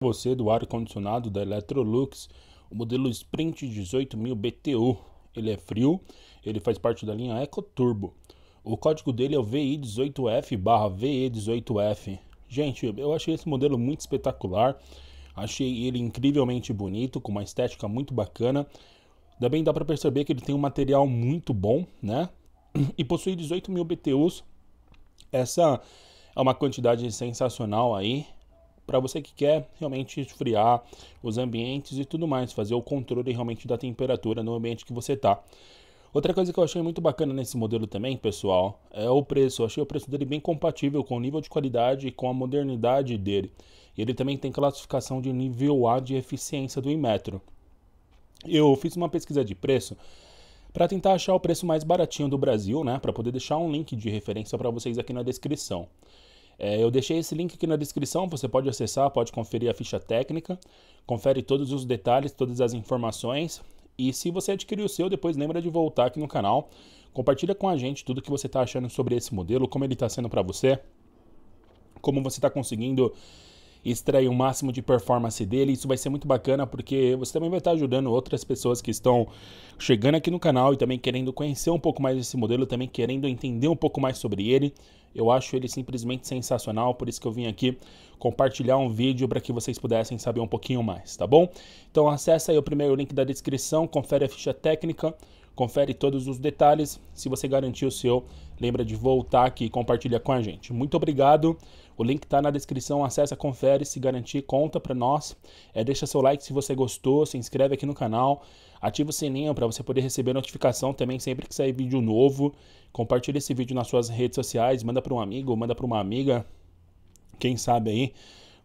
você do ar-condicionado da Electrolux, o modelo Sprint 18000 BTU. Ele é frio, ele faz parte da linha EcoTurbo. O código dele é o VI18F/VE18F. Gente, eu achei esse modelo muito espetacular. Achei ele incrivelmente bonito, com uma estética muito bacana. Também dá para perceber que ele tem um material muito bom, né? E possui 18 mil BTUs. Essa é uma quantidade sensacional aí para você que quer realmente esfriar os ambientes e tudo mais, fazer o controle realmente da temperatura no ambiente que você está. Outra coisa que eu achei muito bacana nesse modelo também, pessoal, é o preço. Eu achei o preço dele bem compatível com o nível de qualidade e com a modernidade dele. Ele também tem classificação de nível A de eficiência do Inmetro. Eu fiz uma pesquisa de preço para tentar achar o preço mais baratinho do Brasil, né, para poder deixar um link de referência para vocês aqui na descrição. É, eu deixei esse link aqui na descrição, você pode acessar, pode conferir a ficha técnica, confere todos os detalhes, todas as informações. E se você adquirir o seu, depois lembra de voltar aqui no canal, compartilha com a gente tudo que você está achando sobre esse modelo, como ele está sendo para você, como você está conseguindo extrair o máximo de performance dele. Isso vai ser muito bacana porque você também vai estar ajudando outras pessoas que estão chegando aqui no canal e também querendo conhecer um pouco mais desse modelo, também querendo entender um pouco mais sobre ele. Eu acho ele simplesmente sensacional, por isso que eu vim aqui compartilhar um vídeo para que vocês pudessem saber um pouquinho mais, tá bom? Então acessa aí o primeiro link da descrição, confere a ficha técnica, confere todos os detalhes. Se você garantir o seu, lembra de voltar aqui e compartilha com a gente. Muito obrigado. O link está na descrição, acessa, confere, se garantir, conta para nós. É, deixa seu like se você gostou, se inscreve aqui no canal, ativa o sininho para você poder receber notificação também sempre que sair vídeo novo. Compartilha esse vídeo nas suas redes sociais, manda para um amigo, manda para uma amiga. Quem sabe aí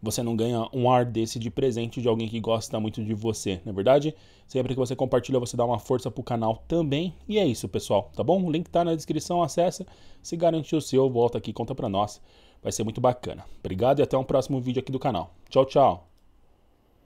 você não ganha um ar desse de presente de alguém que gosta muito de você, não é verdade? Sempre que você compartilha, você dá uma força pro canal também. E é isso, pessoal, tá bom? O link tá na descrição, acessa, se garantir o seu, volta aqui, conta pra nós. Vai ser muito bacana. Obrigado e até um próximo vídeo aqui do canal. Tchau, tchau.